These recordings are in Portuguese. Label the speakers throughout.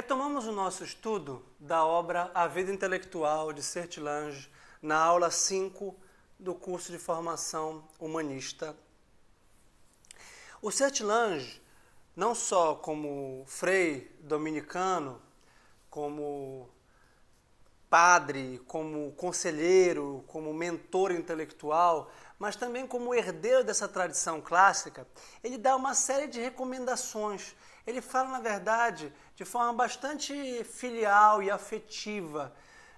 Speaker 1: Retomamos o nosso estudo da obra A Vida Intelectual de Sertilange na aula 5 do curso de formação humanista. O Sertilange, não só como frei dominicano, como padre, como conselheiro, como mentor intelectual, mas também como herdeiro dessa tradição clássica, ele dá uma série de recomendações ele fala, na verdade, de forma bastante filial e afetiva,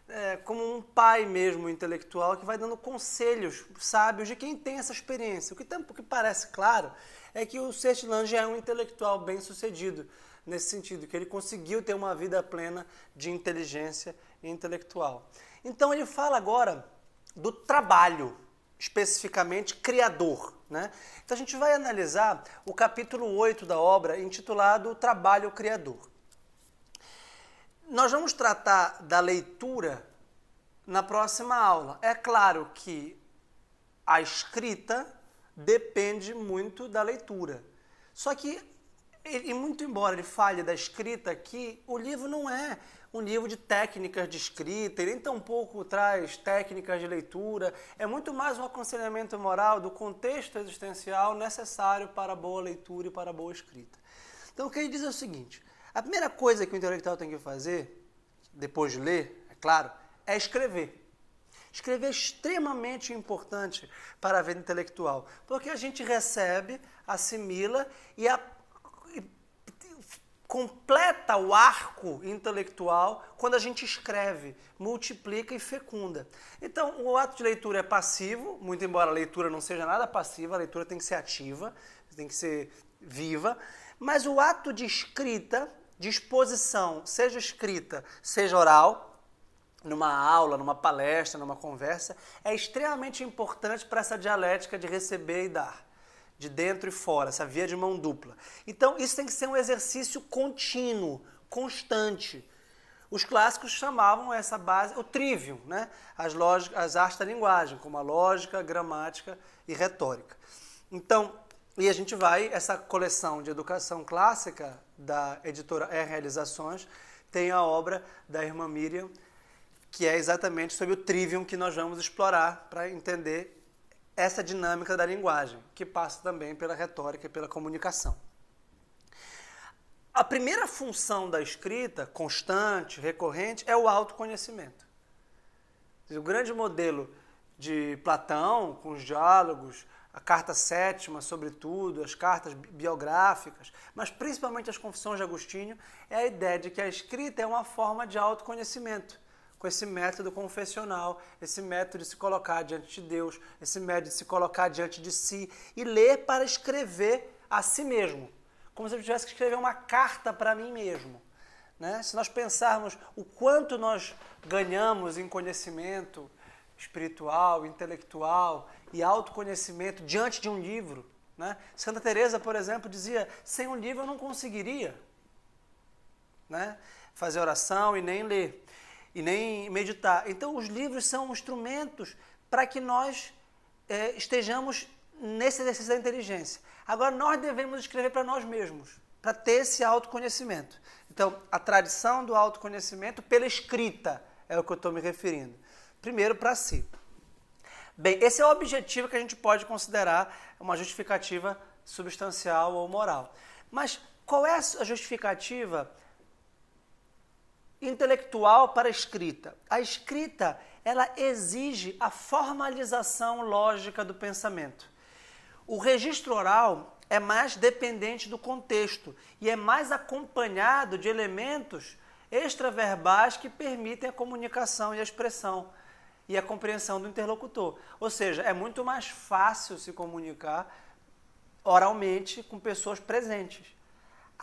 Speaker 1: é, como um pai mesmo intelectual que vai dando conselhos sábios de quem tem essa experiência. O que, o que parece claro é que o Sertilan já é um intelectual bem sucedido nesse sentido, que ele conseguiu ter uma vida plena de inteligência intelectual. Então ele fala agora do trabalho, especificamente criador. Né? Então a gente vai analisar o capítulo 8 da obra, intitulado O Trabalho Criador. Nós vamos tratar da leitura na próxima aula. É claro que a escrita depende muito da leitura. Só que, e muito embora ele fale da escrita aqui, o livro não é o nível de técnicas de escrita, ele nem tampouco traz técnicas de leitura. É muito mais um aconselhamento moral do contexto existencial necessário para boa leitura e para boa escrita. Então, o que ele diz é o seguinte: a primeira coisa que o intelectual tem que fazer, depois de ler, é claro, é escrever. Escrever é extremamente importante para a vida intelectual, porque a gente recebe, assimila e a completa o arco intelectual quando a gente escreve, multiplica e fecunda. Então, o ato de leitura é passivo, muito embora a leitura não seja nada passiva, a leitura tem que ser ativa, tem que ser viva, mas o ato de escrita, de exposição, seja escrita, seja oral, numa aula, numa palestra, numa conversa, é extremamente importante para essa dialética de receber e dar de dentro e fora, essa via de mão dupla. Então, isso tem que ser um exercício contínuo, constante. Os clássicos chamavam essa base o trivium, né? as, lógica, as artes da linguagem, como a lógica, a gramática e retórica. Então, e a gente vai, essa coleção de educação clássica da editora E Realizações, tem a obra da irmã Miriam, que é exatamente sobre o trivium que nós vamos explorar para entender essa dinâmica da linguagem, que passa também pela retórica e pela comunicação. A primeira função da escrita, constante, recorrente, é o autoconhecimento. O grande modelo de Platão, com os diálogos, a carta sétima, sobretudo, as cartas biográficas, mas principalmente as confissões de Agostinho, é a ideia de que a escrita é uma forma de autoconhecimento com esse método confessional, esse método de se colocar diante de Deus, esse método de se colocar diante de si e ler para escrever a si mesmo, como se eu tivesse que escrever uma carta para mim mesmo. Né? Se nós pensarmos o quanto nós ganhamos em conhecimento espiritual, intelectual e autoconhecimento diante de um livro, né? Santa Teresa, por exemplo, dizia: sem um livro eu não conseguiria né? fazer oração e nem ler e nem meditar. Então, os livros são instrumentos para que nós é, estejamos nesse exercício da inteligência. Agora, nós devemos escrever para nós mesmos, para ter esse autoconhecimento. Então, a tradição do autoconhecimento pela escrita é o que eu estou me referindo. Primeiro, para si. Bem, esse é o objetivo que a gente pode considerar uma justificativa substancial ou moral. Mas qual é a justificativa intelectual para a escrita. A escrita, ela exige a formalização lógica do pensamento. O registro oral é mais dependente do contexto e é mais acompanhado de elementos extraverbais que permitem a comunicação e a expressão e a compreensão do interlocutor. Ou seja, é muito mais fácil se comunicar oralmente com pessoas presentes.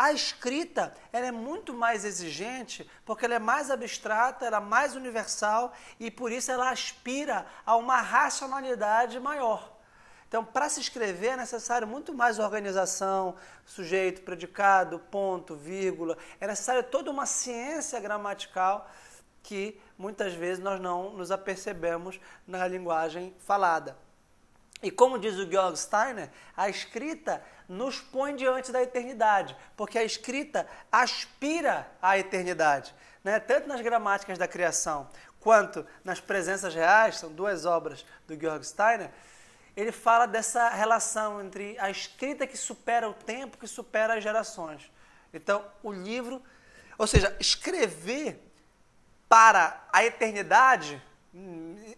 Speaker 1: A escrita ela é muito mais exigente porque ela é mais abstrata, ela é mais universal e por isso ela aspira a uma racionalidade maior. Então, para se escrever é necessário muito mais organização, sujeito, predicado, ponto, vírgula. É necessário toda uma ciência gramatical que muitas vezes nós não nos apercebemos na linguagem falada. E como diz o Georg Steiner, a escrita nos põe diante da eternidade, porque a escrita aspira à eternidade. Né? Tanto nas gramáticas da criação quanto nas presenças reais, são duas obras do Georg Steiner, ele fala dessa relação entre a escrita que supera o tempo, que supera as gerações. Então, o livro, ou seja, escrever para a eternidade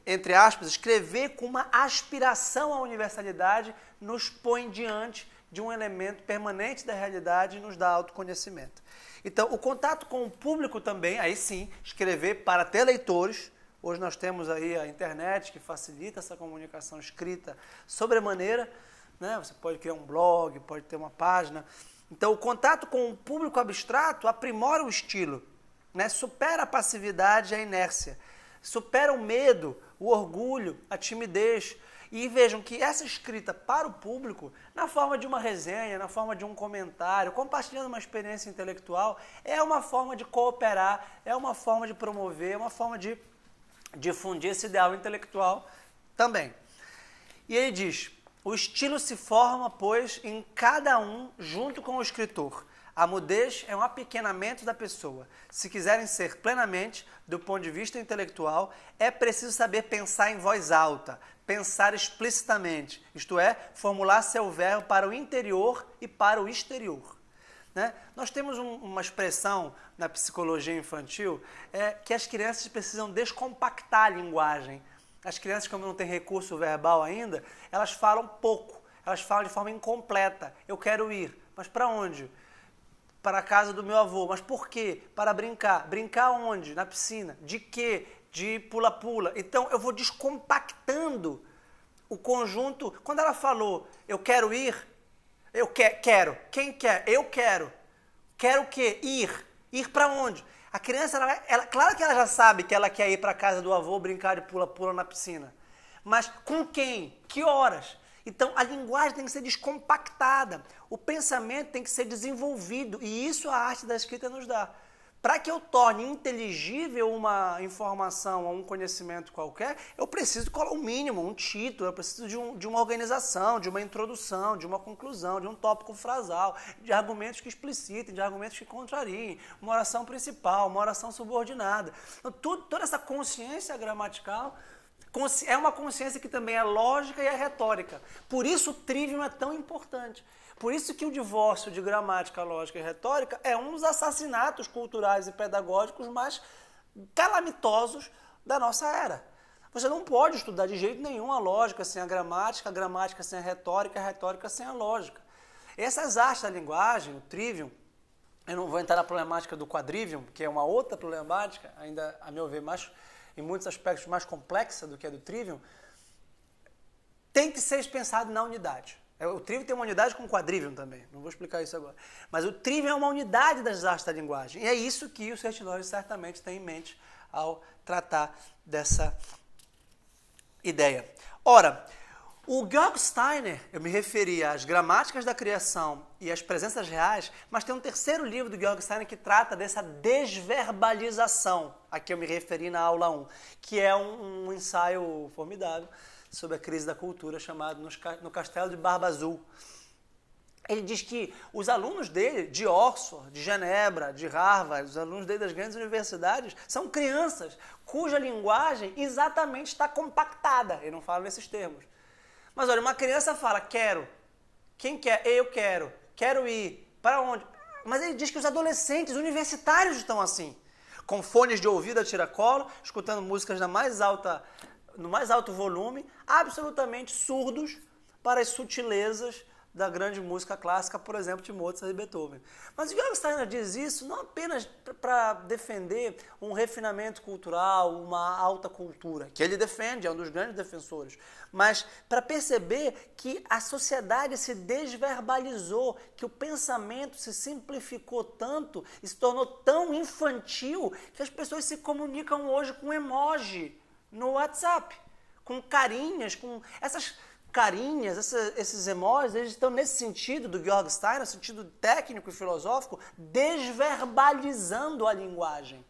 Speaker 1: entre aspas, escrever com uma aspiração à universalidade nos põe diante de um elemento permanente da realidade e nos dá autoconhecimento. Então, o contato com o público também, aí sim, escrever para ter leitores. Hoje nós temos aí a internet que facilita essa comunicação escrita sobremaneira. Né? Você pode criar um blog, pode ter uma página. Então, o contato com o público abstrato aprimora o estilo, né? supera a passividade e a inércia supera o medo, o orgulho, a timidez. E vejam que essa escrita para o público, na forma de uma resenha, na forma de um comentário, compartilhando uma experiência intelectual, é uma forma de cooperar, é uma forma de promover, é uma forma de difundir esse ideal intelectual também. E ele diz: o estilo se forma, pois, em cada um junto com o escritor a mudez é um apequenamento da pessoa. Se quiserem ser plenamente, do ponto de vista intelectual, é preciso saber pensar em voz alta, pensar explicitamente, isto é, formular seu verbo para o interior e para o exterior. Né? Nós temos um, uma expressão na psicologia infantil é, que as crianças precisam descompactar a linguagem. As crianças, como não têm recurso verbal ainda, elas falam pouco, elas falam de forma incompleta. Eu quero ir, mas para onde? para a casa do meu avô. Mas por quê? Para brincar. Brincar onde? Na piscina. De quê? De pula-pula. Então eu vou descompactando o conjunto. Quando ela falou, eu quero ir, eu que, quero. Quem quer? Eu quero. Quero o quê? Ir. Ir para onde? A criança, ela, ela, claro que ela já sabe que ela quer ir para a casa do avô brincar de pula-pula na piscina. Mas com quem? Que horas? Então, a linguagem tem que ser descompactada, o pensamento tem que ser desenvolvido, e isso a arte da escrita nos dá. Para que eu torne inteligível uma informação ou um conhecimento qualquer, eu preciso colar um mínimo, um título, eu preciso de, um, de uma organização, de uma introdução, de uma conclusão, de um tópico frasal, de argumentos que explicitem, de argumentos que contrariem, uma oração principal, uma oração subordinada. Então, tudo, toda essa consciência gramatical é uma consciência que também é lógica e é retórica. Por isso o trivium é tão importante. Por isso que o divórcio de gramática, lógica e retórica é um dos assassinatos culturais e pedagógicos mais calamitosos da nossa era. Você não pode estudar de jeito nenhum a lógica sem a gramática, a gramática sem a retórica, a retórica sem a lógica. Essas artes da linguagem, o trivium, eu não vou entrar na problemática do quadrivium, que é uma outra problemática, ainda a meu ver mais em muitos aspectos mais complexa do que a do Trivium, tem que ser pensado na unidade. É, o Trivium tem uma unidade com o Quadrivium também, não vou explicar isso agora. Mas o Trivium é uma unidade das artes da linguagem, e é isso que o Sertinori certamente tem em mente ao tratar dessa ideia. Ora, o Georg Steiner, eu me referi às gramáticas da criação e às presenças reais, mas tem um terceiro livro do Georg Steiner que trata dessa desverbalização, a que eu me referi na aula 1, que é um, um ensaio formidável sobre a crise da cultura chamado No Castelo de Barba Azul. Ele diz que os alunos dele, de Oxford, de Genebra, de Harvard, os alunos dele das grandes universidades, são crianças cuja linguagem exatamente está compactada. Ele não fala nesses termos. Mas olha, uma criança fala, quero. Quem quer? Eu quero. Quero ir. Para onde? Mas ele diz que os adolescentes, universitários estão assim. Com fones de ouvido a tiracolo, escutando músicas na mais alta, no mais alto volume, absolutamente surdos para as sutilezas da grande música clássica, por exemplo, de Mozart e Beethoven. Mas o Georg Steiner diz isso não apenas para defender um refinamento cultural, uma alta cultura, que ele defende, é um dos grandes defensores, mas para perceber que a sociedade se desverbalizou, que o pensamento se simplificou tanto e se tornou tão infantil que as pessoas se comunicam hoje com emoji no WhatsApp, com carinhas, com essas carinhas, esses emojis, eles estão nesse sentido do Georg Steiner, sentido técnico e filosófico, desverbalizando a linguagem.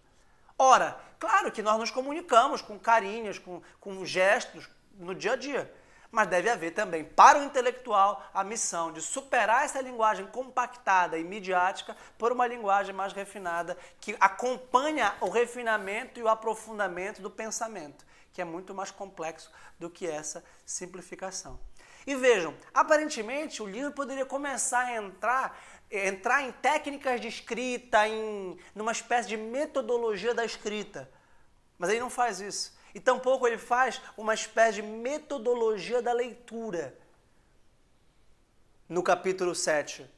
Speaker 1: Ora, claro que nós nos comunicamos com carinhas, com, com gestos no dia a dia, mas deve haver também para o intelectual a missão de superar essa linguagem compactada e midiática por uma linguagem mais refinada que acompanha o refinamento e o aprofundamento do pensamento que é muito mais complexo do que essa simplificação. E vejam, aparentemente o livro poderia começar a entrar entrar em técnicas de escrita, em numa espécie de metodologia da escrita. Mas ele não faz isso. E tampouco ele faz uma espécie de metodologia da leitura. No capítulo 7,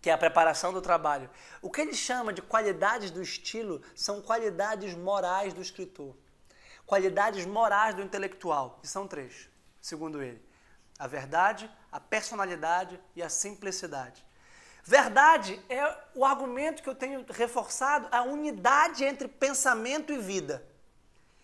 Speaker 1: que é a preparação do trabalho. O que ele chama de qualidades do estilo são qualidades morais do escritor qualidades morais do intelectual, e são três, segundo ele: a verdade, a personalidade e a simplicidade. Verdade é o argumento que eu tenho reforçado, a unidade entre pensamento e vida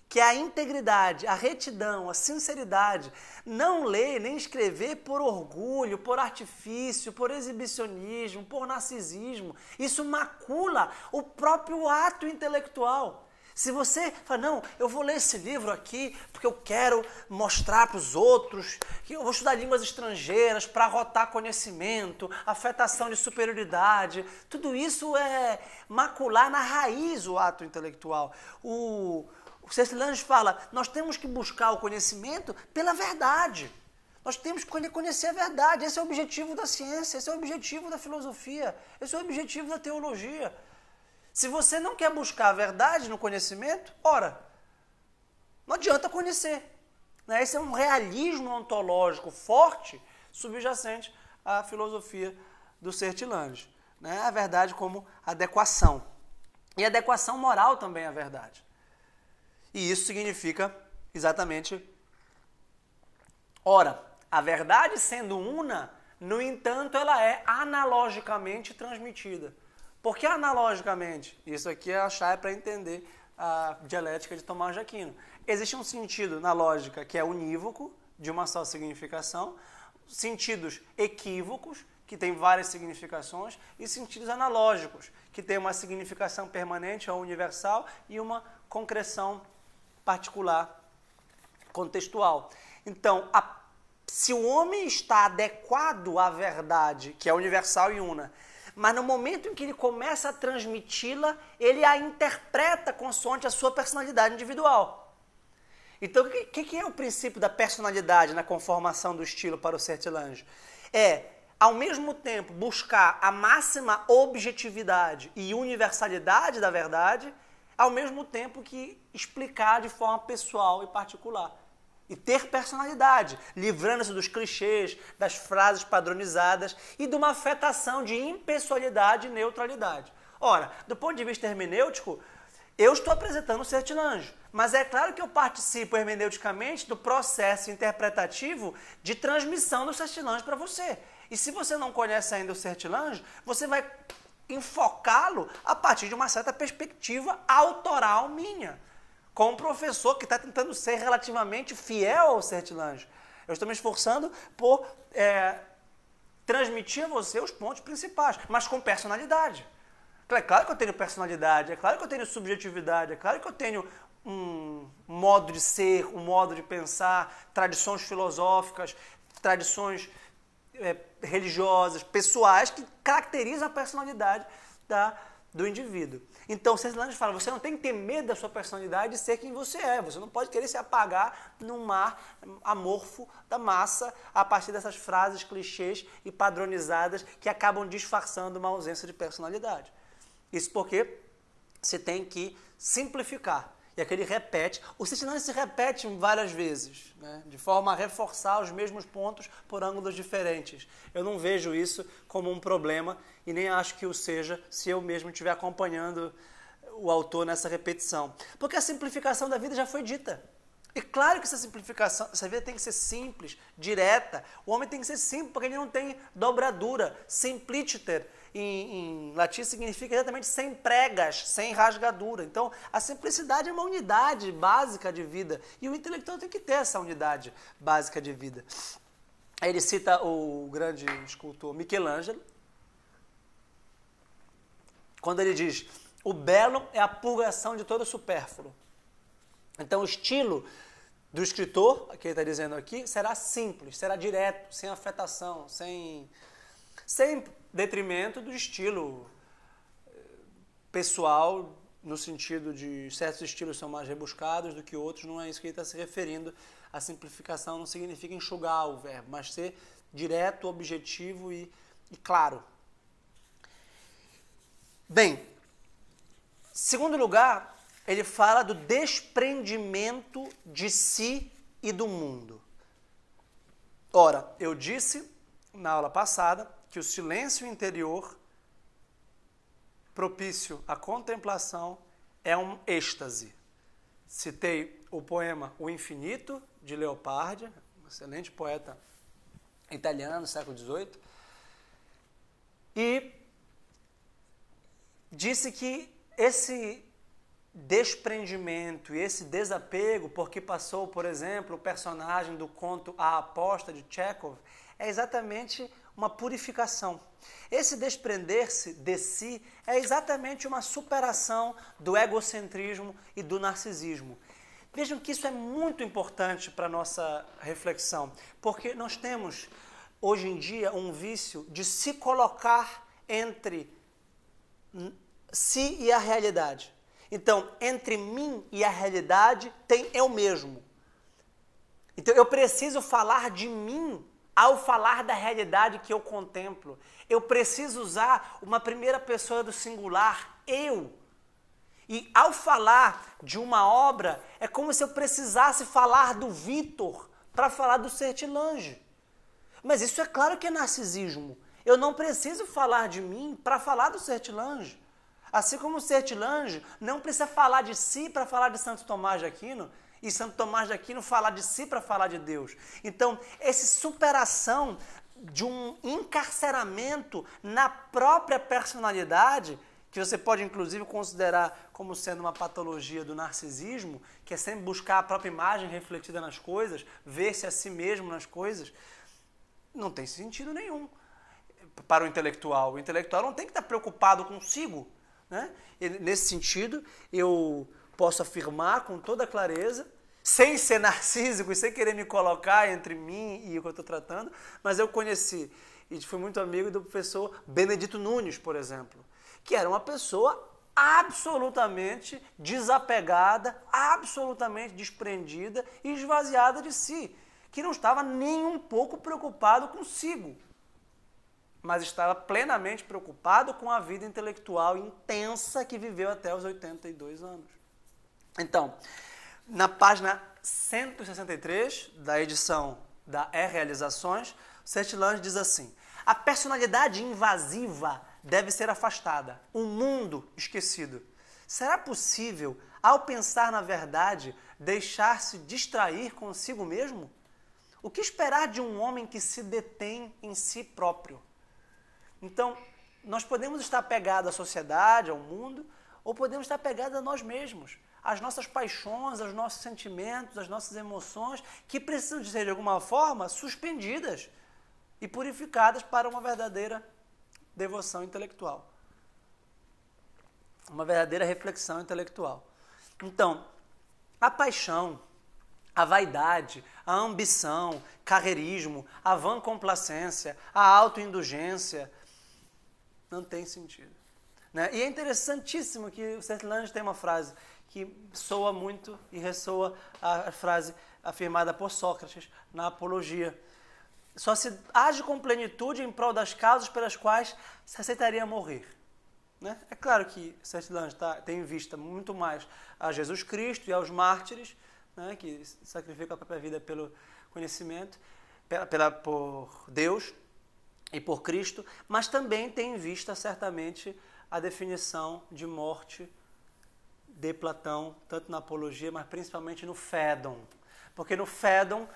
Speaker 1: que é a integridade, a retidão, a sinceridade. Não ler nem escrever por orgulho, por artifício, por exibicionismo, por narcisismo. Isso macula o próprio ato intelectual. Se você fala, não, eu vou ler esse livro aqui porque eu quero mostrar para os outros, que eu vou estudar línguas estrangeiras para rotar conhecimento, afetação de superioridade, tudo isso é macular na raiz o ato intelectual. O, o Cecilange fala, nós temos que buscar o conhecimento pela verdade. Nós temos que conhecer a verdade. Esse é o objetivo da ciência, esse é o objetivo da filosofia, esse é o objetivo da teologia. Se você não quer buscar a verdade no conhecimento, ora, não adianta conhecer. Né? Esse é um realismo ontológico forte subjacente à filosofia do Sertilange. Né? A verdade como adequação. E adequação moral também à é verdade. E isso significa exatamente. Ora, a verdade sendo una, no entanto, ela é analogicamente transmitida. Porque, analogicamente, isso aqui é achar é para entender a dialética de Tomás de Aquino. Existe um sentido na lógica que é unívoco, de uma só significação, sentidos equívocos, que tem várias significações, e sentidos analógicos, que tem uma significação permanente ou universal e uma concreção particular, contextual. Então, a, se o homem está adequado à verdade, que é universal e una, mas no momento em que ele começa a transmiti-la, ele a interpreta consoante a sua personalidade individual. Então, o que, que, é o princípio da personalidade na conformação do estilo para o sertilâneo? É, ao mesmo tempo, buscar a máxima objetividade e universalidade da verdade, ao mesmo tempo que explicar de forma pessoal e particular e ter personalidade, livrando-se dos clichês, das frases padronizadas e de uma afetação de impessoalidade e neutralidade. Ora, do ponto de vista hermenêutico, eu estou apresentando o sertilanjo, mas é claro que eu participo hermeneuticamente do processo interpretativo de transmissão do sertilanjo para você. E se você não conhece ainda o sertilanjo, você vai enfocá-lo a partir de uma certa perspectiva autoral minha com um professor que está tentando ser relativamente fiel ao Sertilange. Eu estou me esforçando por é, transmitir a você os pontos principais, mas com personalidade. É claro que eu tenho personalidade, é claro que eu tenho subjetividade, é claro que eu tenho um modo de ser, um modo de pensar, tradições filosóficas, tradições é, religiosas, pessoais, que caracterizam a personalidade da pessoa do indivíduo. Então, César Lange fala, você não tem que ter medo da sua personalidade de ser quem você é. Você não pode querer se apagar num mar amorfo da massa a partir dessas frases clichês e padronizadas que acabam disfarçando uma ausência de personalidade. Isso porque você tem que simplificar. E aquele repete. O Citinane se repete várias vezes, né? de forma a reforçar os mesmos pontos por ângulos diferentes. Eu não vejo isso como um problema e nem acho que o seja se eu mesmo estiver acompanhando o autor nessa repetição. Porque a simplificação da vida já foi dita. E claro que essa simplificação, essa vida tem que ser simples, direta. O homem tem que ser simples, porque ele não tem dobradura. Simpliciter em, em latim significa exatamente sem pregas, sem rasgadura. Então, a simplicidade é uma unidade básica de vida e o intelectual tem que ter essa unidade básica de vida. Aí ele cita o grande escultor Michelangelo, quando ele diz: o belo é a purgação de todo supérfluo. Então, o estilo do escritor, que ele está dizendo aqui, será simples, será direto, sem afetação, sem sem detrimento do estilo eh, pessoal, no sentido de certos estilos são mais rebuscados do que outros, não é isso que ele está se referindo. A simplificação não significa enxugar o verbo, mas ser direto, objetivo e, e claro. Bem, segundo lugar, ele fala do desprendimento de si e do mundo. Ora, eu disse na aula passada que o silêncio interior, propício à contemplação, é um êxtase. Citei o poema O Infinito, de Leopardi, um excelente poeta italiano, século XVIII, e disse que esse desprendimento e esse desapego, porque passou, por exemplo, o personagem do conto A Aposta de Chekhov, é exatamente uma purificação. Esse desprender-se de si é exatamente uma superação do egocentrismo e do narcisismo. Vejam que isso é muito importante para a nossa reflexão, porque nós temos hoje em dia um vício de se colocar entre si e a realidade. Então, entre mim e a realidade tem eu mesmo. Então, eu preciso falar de mim ao falar da realidade que eu contemplo. Eu preciso usar uma primeira pessoa do singular, eu. E ao falar de uma obra, é como se eu precisasse falar do Vitor para falar do Sertilange. Mas isso é claro que é narcisismo. Eu não preciso falar de mim para falar do Sertilange. Assim como o Sertilange não precisa falar de si para falar de Santo Tomás de Aquino, e Santo Tomás de Aquino falar de si para falar de Deus. Então, essa superação de um encarceramento na própria personalidade, que você pode inclusive considerar como sendo uma patologia do narcisismo, que é sempre buscar a própria imagem refletida nas coisas, ver-se a si mesmo nas coisas, não tem sentido nenhum para o intelectual. O intelectual não tem que estar preocupado consigo. Né? E, nesse sentido, eu posso afirmar com toda clareza sem ser narcísico e sem querer me colocar entre mim e o que eu estou tratando, mas eu conheci e fui muito amigo do professor Benedito Nunes, por exemplo, que era uma pessoa absolutamente desapegada, absolutamente desprendida e esvaziada de si, que não estava nem um pouco preocupado consigo, mas estava plenamente preocupado com a vida intelectual intensa que viveu até os 82 anos. Então, na página 163 da edição da E-Realizações, Setilange diz assim: A personalidade invasiva deve ser afastada, o um mundo esquecido. Será possível, ao pensar na verdade, deixar-se distrair consigo mesmo? O que esperar de um homem que se detém em si próprio? Então, nós podemos estar pegados à sociedade, ao mundo, ou podemos estar pegados a nós mesmos as nossas paixões, os nossos sentimentos, as nossas emoções, que precisam de ser, de alguma forma, suspendidas e purificadas para uma verdadeira devoção intelectual. Uma verdadeira reflexão intelectual. Então, a paixão, a vaidade, a ambição, carreirismo, a vã complacência, a autoindulgência, não tem sentido. Né? E é interessantíssimo que o Seth Lange tem uma frase que soa muito e ressoa a frase afirmada por Sócrates na Apologia. Só se age com plenitude em prol das causas pelas quais se aceitaria morrer. Né? É claro que Sertilange tá, tem em vista muito mais a Jesus Cristo e aos mártires, né, que sacrificam a própria vida pelo conhecimento, pela, pela, por Deus e por Cristo, mas também tem em vista certamente a definição de morte de Platão, tanto na Apologia, mas principalmente no Fédon. Porque no Fédon,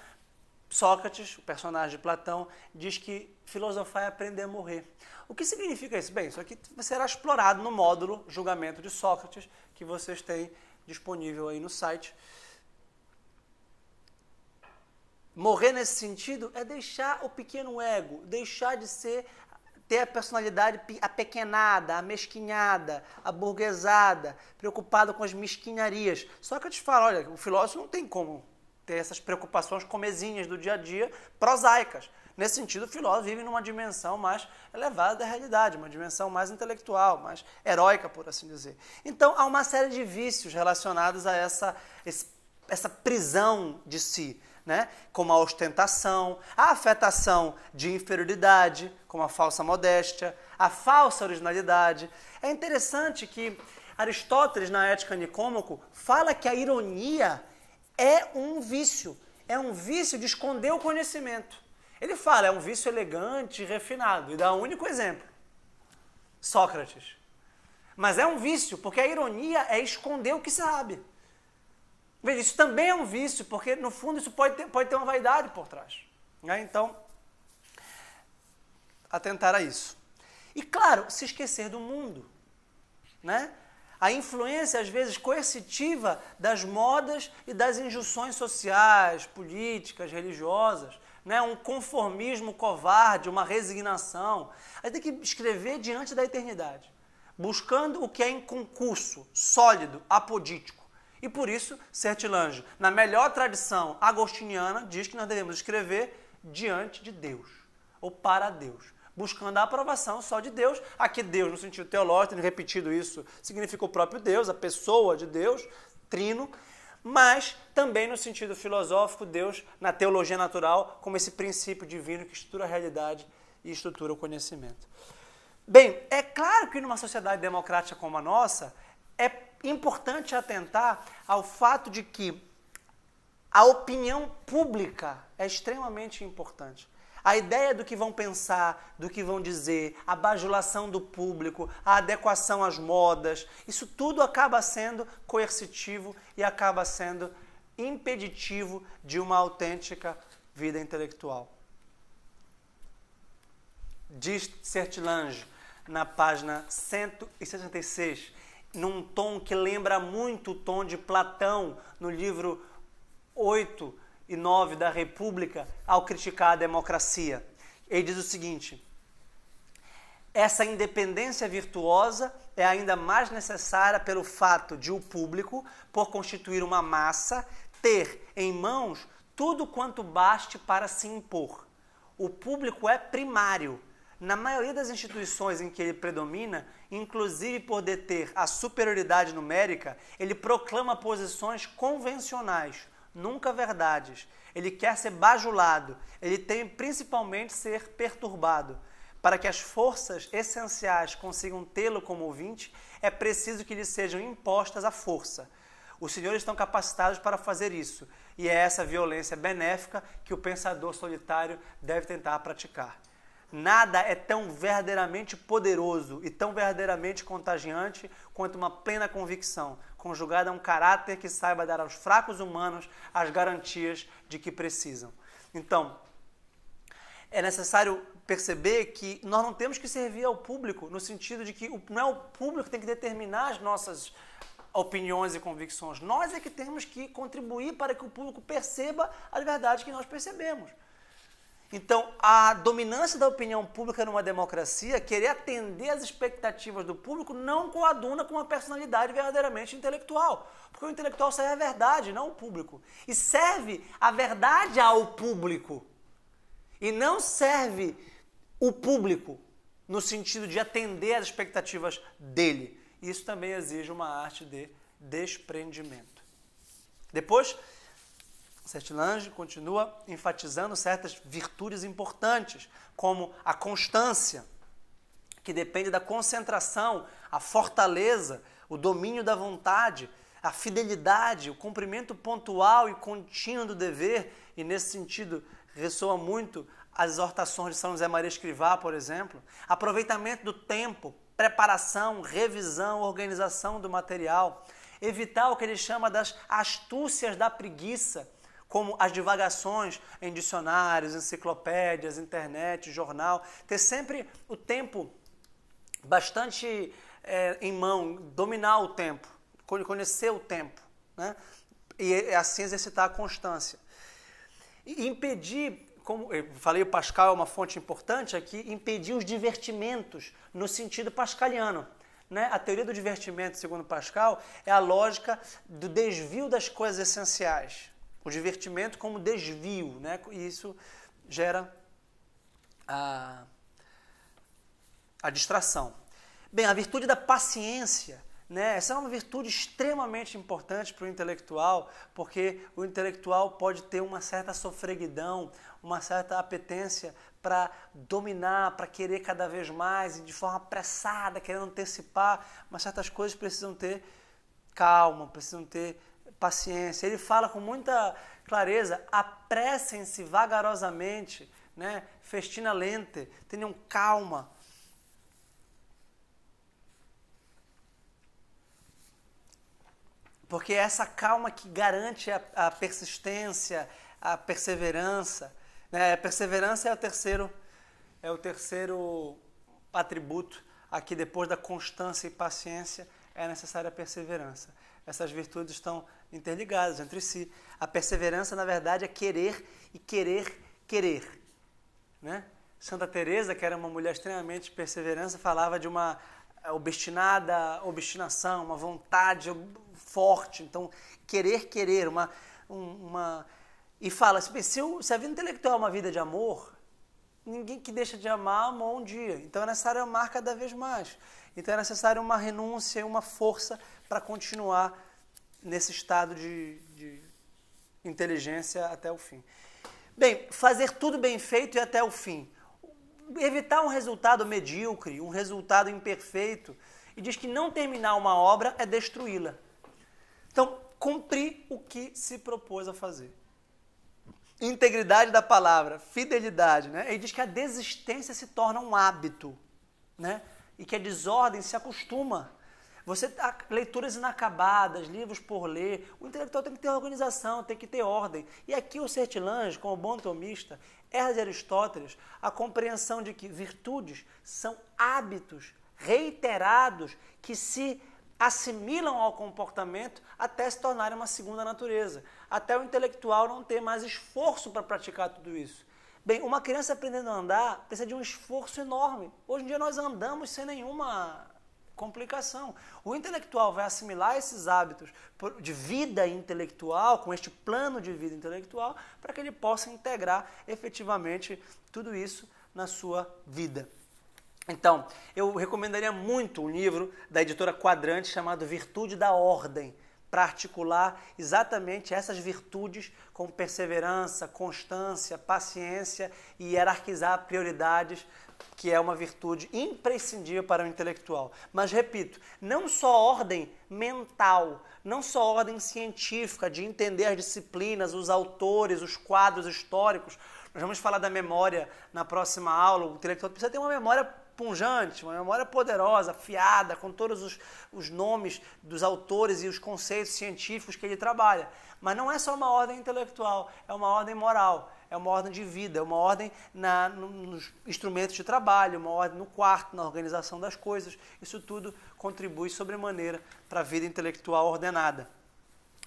Speaker 1: Sócrates, o personagem de Platão, diz que filosofar é aprender a morrer. O que significa isso? Bem, isso aqui será explorado no módulo Julgamento de Sócrates, que vocês têm disponível aí no site. Morrer nesse sentido é deixar o pequeno ego, deixar de ser ter a personalidade apequenada, amesquinhada, aburguesada, preocupada com as mesquinharias. Só que eu te falo, olha, o filósofo não tem como ter essas preocupações comezinhas do dia a dia, prosaicas. Nesse sentido, o filósofo vive numa dimensão mais elevada da realidade, uma dimensão mais intelectual, mais heróica, por assim dizer. Então, há uma série de vícios relacionados a essa, essa prisão de si né? como a ostentação, a afetação de inferioridade, como a falsa modéstia, a falsa originalidade. É interessante que Aristóteles, na Ética Nicômaco, fala que a ironia é um vício, é um vício de esconder o conhecimento. Ele fala, é um vício elegante, refinado, e dá um único exemplo: Sócrates. Mas é um vício, porque a ironia é esconder o que se sabe. Veja, isso também é um vício, porque no fundo isso pode ter, pode ter uma vaidade por trás. Né? Então, atentar a isso. E claro, se esquecer do mundo. Né? A influência, às vezes, coercitiva das modas e das injunções sociais, políticas, religiosas. Né? Um conformismo covarde, uma resignação. A gente tem que escrever diante da eternidade, buscando o que é em concurso, sólido, apodítico. E por isso, Sertilange, na melhor tradição agostiniana, diz que nós devemos escrever diante de Deus, ou para Deus, buscando a aprovação só de Deus. Aqui, Deus, no sentido teológico, tendo repetido isso, significa o próprio Deus, a pessoa de Deus, trino, mas também no sentido filosófico, Deus, na teologia natural, como esse princípio divino que estrutura a realidade e estrutura o conhecimento. Bem, é claro que numa sociedade democrática como a nossa, é importante atentar ao fato de que a opinião pública é extremamente importante. A ideia do que vão pensar, do que vão dizer, a bajulação do público, a adequação às modas, isso tudo acaba sendo coercitivo e acaba sendo impeditivo de uma autêntica vida intelectual. Diz Sertilange, na página 166, num tom que lembra muito o tom de Platão no livro 8 e 9 da República, ao criticar a democracia. Ele diz o seguinte: essa independência virtuosa é ainda mais necessária pelo fato de o público, por constituir uma massa, ter em mãos tudo quanto baste para se impor. O público é primário na maioria das instituições em que ele predomina, inclusive por deter a superioridade numérica, ele proclama posições convencionais, nunca verdades. Ele quer ser bajulado, ele tem principalmente ser perturbado. Para que as forças essenciais consigam tê-lo como ouvinte, é preciso que lhe sejam impostas à força. Os senhores estão capacitados para fazer isso, e é essa violência benéfica que o pensador solitário deve tentar praticar. Nada é tão verdadeiramente poderoso e tão verdadeiramente contagiante quanto uma plena convicção, conjugada a um caráter que saiba dar aos fracos humanos as garantias de que precisam. Então, é necessário perceber que nós não temos que servir ao público, no sentido de que não é o público que tem que determinar as nossas opiniões e convicções. Nós é que temos que contribuir para que o público perceba as verdades que nós percebemos. Então, a dominância da opinião pública numa democracia, querer atender às expectativas do público, não coaduna com uma personalidade verdadeiramente intelectual. Porque o intelectual serve a verdade, não o público. E serve a verdade ao público. E não serve o público no sentido de atender às expectativas dele. Isso também exige uma arte de desprendimento. Depois, Sertilange continua enfatizando certas virtudes importantes, como a constância, que depende da concentração, a fortaleza, o domínio da vontade, a fidelidade, o cumprimento pontual e contínuo do dever, e nesse sentido ressoa muito as exortações de São José Maria Escrivá, por exemplo, aproveitamento do tempo, preparação, revisão, organização do material, evitar o que ele chama das astúcias da preguiça, como as divagações em dicionários, enciclopédias, internet, jornal, ter sempre o tempo bastante é, em mão, dominar o tempo, conhecer o tempo, né? e assim exercitar a constância. E impedir, como eu falei, o Pascal é uma fonte importante aqui, impedir os divertimentos no sentido pascaliano. Né? A teoria do divertimento, segundo Pascal, é a lógica do desvio das coisas essenciais o divertimento como desvio, né? E isso gera a, a distração. Bem, a virtude da paciência, né? Essa é uma virtude extremamente importante para o intelectual, porque o intelectual pode ter uma certa sofreguidão, uma certa apetência para dominar, para querer cada vez mais e de forma apressada, querendo antecipar, mas certas coisas precisam ter calma, precisam ter paciência. Ele fala com muita clareza: apressem-se vagarosamente, né? festina lente, tenham calma. Porque é essa calma que garante a, a persistência, a perseverança. Né? perseverança é o terceiro, é o terceiro atributo aqui depois da constância e paciência é necessária a perseverança. Essas virtudes estão interligados entre si. A perseverança, na verdade, é querer e querer, querer. Né? Santa Teresa, que era uma mulher extremamente perseverança, falava de uma eh, obstinada obstinação, uma vontade forte. Então, querer, querer, uma... uma... E fala, assim, se, se a vida intelectual é uma vida de amor, ninguém que deixa de amar amou um dia. Então, é necessário amar cada vez mais. Então, é necessário uma renúncia, uma força para continuar nesse estado de, de inteligência até o fim. Bem, fazer tudo bem feito e até o fim. Evitar um resultado medíocre, um resultado imperfeito, e diz que não terminar uma obra é destruí-la. Então, cumprir o que se propôs a fazer. Integridade da palavra, fidelidade, né? Ele diz que a desistência se torna um hábito, né? E que a desordem se acostuma você tá, leituras inacabadas, livros por ler. O intelectual tem que ter organização, tem que ter ordem. E aqui o Sertilange, como bom tomista, erra de Aristóteles a compreensão de que virtudes são hábitos reiterados que se assimilam ao comportamento até se tornarem uma segunda natureza, até o intelectual não ter mais esforço para praticar tudo isso. Bem, uma criança aprendendo a andar precisa de um esforço enorme. Hoje em dia nós andamos sem nenhuma complicação. O intelectual vai assimilar esses hábitos de vida intelectual, com este plano de vida intelectual, para que ele possa integrar efetivamente tudo isso na sua vida. Então, eu recomendaria muito um livro da editora Quadrante chamado Virtude da Ordem, para articular exatamente essas virtudes com perseverança, constância, paciência e hierarquizar prioridades que é uma virtude imprescindível para o intelectual. Mas repito, não só ordem mental, não só ordem científica de entender as disciplinas, os autores, os quadros históricos. Nós vamos falar da memória na próxima aula. O intelectual precisa ter uma memória punjante, uma memória poderosa, fiada, com todos os, os nomes dos autores e os conceitos científicos que ele trabalha. Mas não é só uma ordem intelectual, é uma ordem moral é uma ordem de vida, é uma ordem na, nos instrumentos de trabalho, uma ordem no quarto, na organização das coisas. Isso tudo contribui sobremaneira para a vida intelectual ordenada.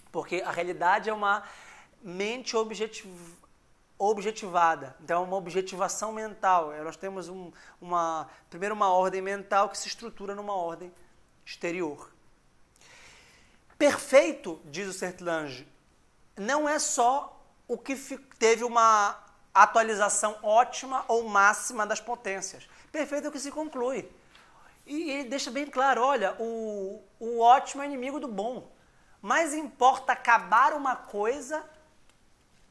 Speaker 1: Porque a realidade é uma mente objetivada. Então, é uma objetivação mental. É, nós temos um, uma, primeiro uma ordem mental que se estrutura numa ordem exterior. Perfeito, diz o Sertlange, não é só o que teve uma atualização ótima ou máxima das potências. Perfeito é o que se conclui. E ele deixa bem claro, olha, o, o ótimo é inimigo do bom. Mais importa acabar uma coisa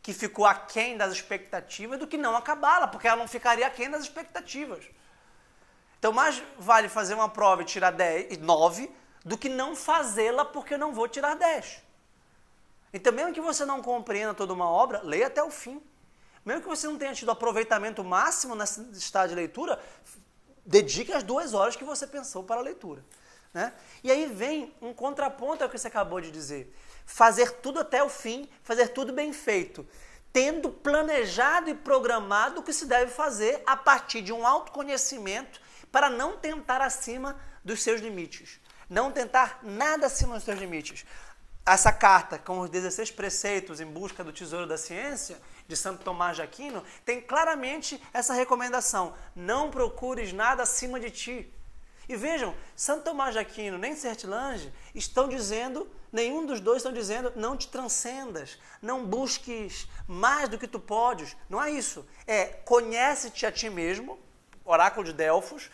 Speaker 1: que ficou aquém das expectativas do que não acabá-la, porque ela não ficaria aquém das expectativas. Então, mais vale fazer uma prova e tirar 10, 9 do que não fazê-la porque eu não vou tirar 10. Então, mesmo que você não compreenda toda uma obra, leia até o fim. Mesmo que você não tenha tido aproveitamento máximo nesse estágio de leitura, dedique as duas horas que você pensou para a leitura. Né? E aí vem um contraponto ao que você acabou de dizer. Fazer tudo até o fim, fazer tudo bem feito, tendo planejado e programado o que se deve fazer a partir de um autoconhecimento para não tentar acima dos seus limites. Não tentar nada acima dos seus limites essa carta com os 16 preceitos em busca do tesouro da ciência, de Santo Tomás de Aquino, tem claramente essa recomendação: não procures nada acima de ti. E vejam, Santo Tomás de Aquino nem Sertilange estão dizendo, nenhum dos dois estão dizendo, não te transcendas, não busques mais do que tu podes. Não é isso. É conhece-te a ti mesmo, oráculo de Delfos,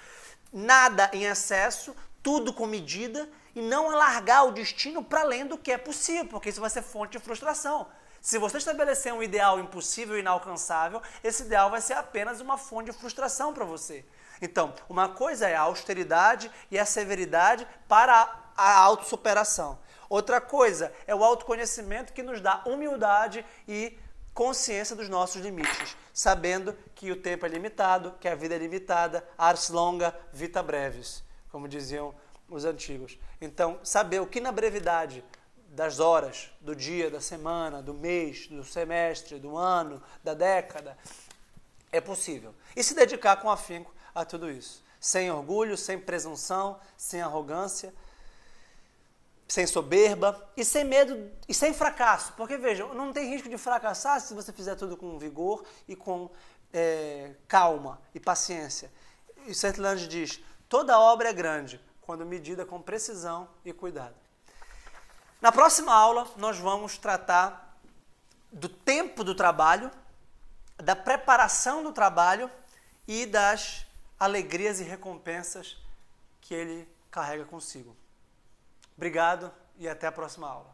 Speaker 1: nada em excesso, tudo com medida, e não alargar o destino para além do que é possível, porque isso vai ser fonte de frustração. Se você estabelecer um ideal impossível e inalcançável, esse ideal vai ser apenas uma fonte de frustração para você. Então, uma coisa é a austeridade e a severidade para a autossuperação. Outra coisa é o autoconhecimento que nos dá humildade e consciência dos nossos limites, sabendo que o tempo é limitado, que a vida é limitada, ars longa, vita breves, como diziam os antigos. Então, saber o que na brevidade das horas, do dia, da semana, do mês, do semestre, do ano, da década, é possível. E se dedicar com afinco a tudo isso. Sem orgulho, sem presunção, sem arrogância, sem soberba e sem medo e sem fracasso. Porque vejam, não tem risco de fracassar se você fizer tudo com vigor e com é, calma e paciência. E Saint diz: toda obra é grande quando medida com precisão e cuidado. Na próxima aula, nós vamos tratar do tempo do trabalho, da preparação do trabalho e das alegrias e recompensas que ele carrega consigo. Obrigado e até a próxima aula.